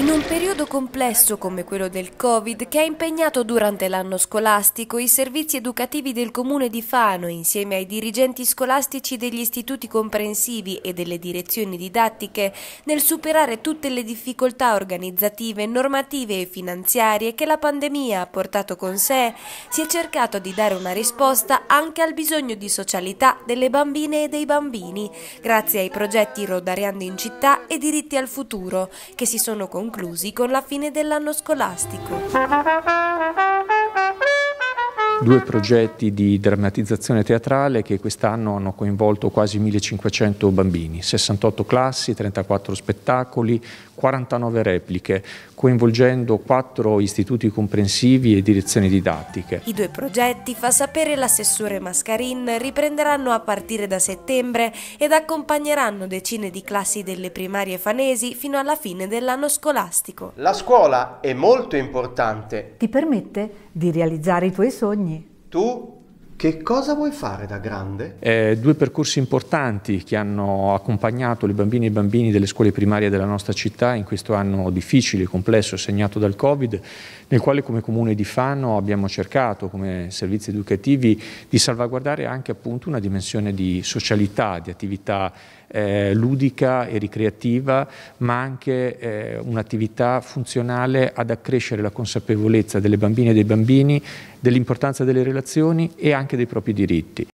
In un periodo complesso come quello del Covid, che ha impegnato durante l'anno scolastico i servizi educativi del comune di Fano, insieme ai dirigenti scolastici degli istituti comprensivi e delle direzioni didattiche, nel superare tutte le difficoltà organizzative, normative e finanziarie che la pandemia ha portato con sé, si è cercato di dare una risposta anche al bisogno di socialità delle bambine e dei bambini, grazie ai progetti Rodariando in città e Diritti al futuro, che si sono conclusi conclusi con la fine dell'anno scolastico. Due progetti di drammatizzazione teatrale che quest'anno hanno coinvolto quasi 1500 bambini, 68 classi, 34 spettacoli, 49 repliche, coinvolgendo quattro istituti comprensivi e direzioni didattiche. I due progetti, fa sapere l'assessore Mascarin, riprenderanno a partire da settembre ed accompagneranno decine di classi delle primarie fanesi fino alla fine dell'anno scolastico. La scuola è molto importante. Ti permette di realizzare i tuoi sogni. Tu che cosa vuoi fare da grande? Eh, due percorsi importanti che hanno accompagnato le bambine e i bambini delle scuole primarie della nostra città in questo anno difficile, complesso, segnato dal Covid, nel quale come Comune di Fano abbiamo cercato come servizi educativi di salvaguardare anche appunto una dimensione di socialità, di attività eh, ludica e ricreativa, ma anche eh, un'attività funzionale ad accrescere la consapevolezza delle bambine e dei bambini dell'importanza delle relazioni e anche anche dei propri diritti.